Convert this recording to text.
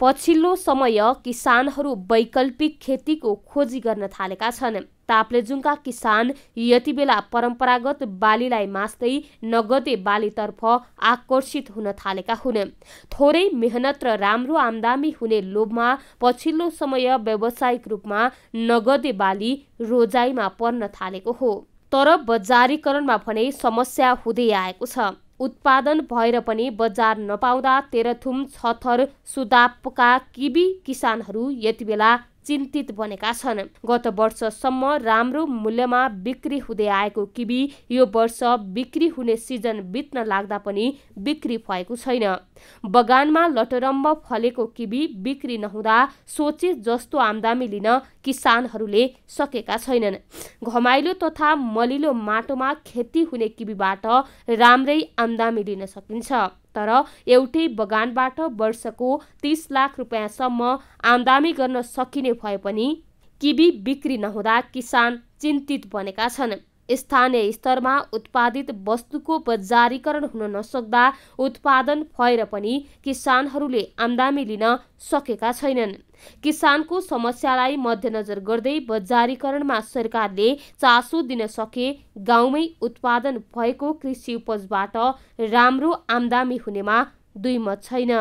पछिल्लो समय किसानहरू वैकल्पिक खेतीको खोजी गर्न थालेका छन् ताप्लेजुङका किसान यति बेला परम्परागत बालीलाई मास्दै नगदे बालीतर्फ आकर्षित हुन थालेका हुन् थोरै मेहनत र राम्रो आमदामी हुने लोभमा पछिल्लो समय व्यावसायिक रूपमा नगदे बाली रोजाइमा पर्न थालेको हो तर बजारीकरणमा भने समस्या हुँदै आएको छ उत्पादन भएर पनि बजार नपाउँदा तेह्रथुम छथर सुदापका किबी किसानहरू बेला चिन्तित बनेका छन् गत वर्षसम्म राम्रो मूल्यमा बिक्री हुँदै आएको किबी यो वर्ष बिक्री हुने सिजन बित्न लाग्दा पनि बिक्री भएको छैन बगानमा लटरम्ब फलेको किबी बिक्री नहुँदा सोचे जस्तो आमदामी लिन किसानहरूले सकेका छैनन् घमाइलो तथा मलिलो माटोमा खेती हुने किबीबाट राम्रै आमदामी लिन सकिन्छ तर एउटै बगानबाट वर्षको तीस लाख रुपियाँसम्म आमदामी गर्न सकिने भए पनि किबी बिक्री नहुँदा किसान चिन्तित बनेका छन् स्थानीय स्तरमा उत्पादित वस्तुको बजारीकरण हुन नसक्दा उत्पादन भएर पनि किसानहरूले आमदामी लिन सकेका छैनन् किसानको समस्यालाई मध्यनजर गर्दै बजारीकरणमा सरकारले चासो दिन सके गाउँमै उत्पादन भएको कृषि उपजबाट राम्रो आमदामी हुनेमा दुई मत छैन